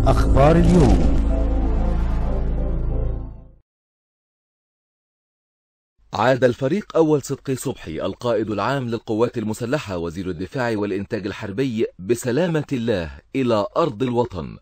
أخبار اليوم عاد الفريق أول صدقي صبحي القائد العام للقوات المسلحة وزير الدفاع والإنتاج الحربي بسلامة الله إلى أرض الوطن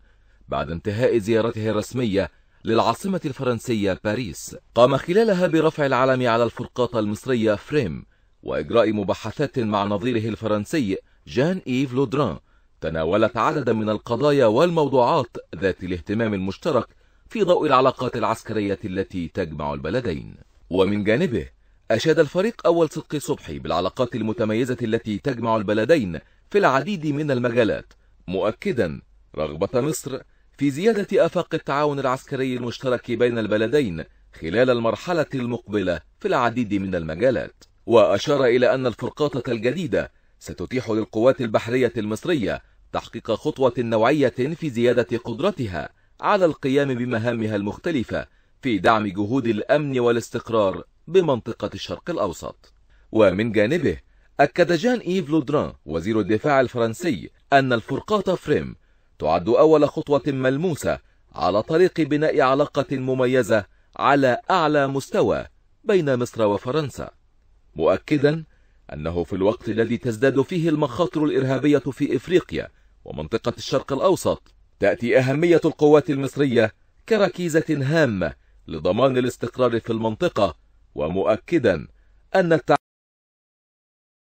بعد انتهاء زيارته الرسمية للعاصمة الفرنسية باريس قام خلالها برفع العلم على الفرقاطة المصرية فريم وإجراء مباحثات مع نظيره الفرنسي جان إيف لودران تناولت عددا من القضايا والموضوعات ذات الاهتمام المشترك في ضوء العلاقات العسكرية التي تجمع البلدين ومن جانبه أشاد الفريق أول صدق صبحي بالعلاقات المتميزة التي تجمع البلدين في العديد من المجالات مؤكدا رغبة مصر في زيادة آفاق التعاون العسكري المشترك بين البلدين خلال المرحلة المقبلة في العديد من المجالات وأشار إلى أن الفرقاطة الجديدة ستتيح للقوات البحرية المصرية تحقيق خطوة نوعية في زيادة قدرتها على القيام بمهامها المختلفة في دعم جهود الأمن والاستقرار بمنطقة الشرق الأوسط ومن جانبه أكد جان إيف لودران وزير الدفاع الفرنسي أن الفرقاط فريم تعد أول خطوة ملموسة على طريق بناء علاقة مميزة على أعلى مستوى بين مصر وفرنسا مؤكدا أنه في الوقت الذي تزداد فيه المخاطر الإرهابية في إفريقيا ومنطقة الشرق الأوسط تأتي أهمية القوات المصرية كركيزة هامة لضمان الاستقرار في المنطقة ومؤكدا أن التعامل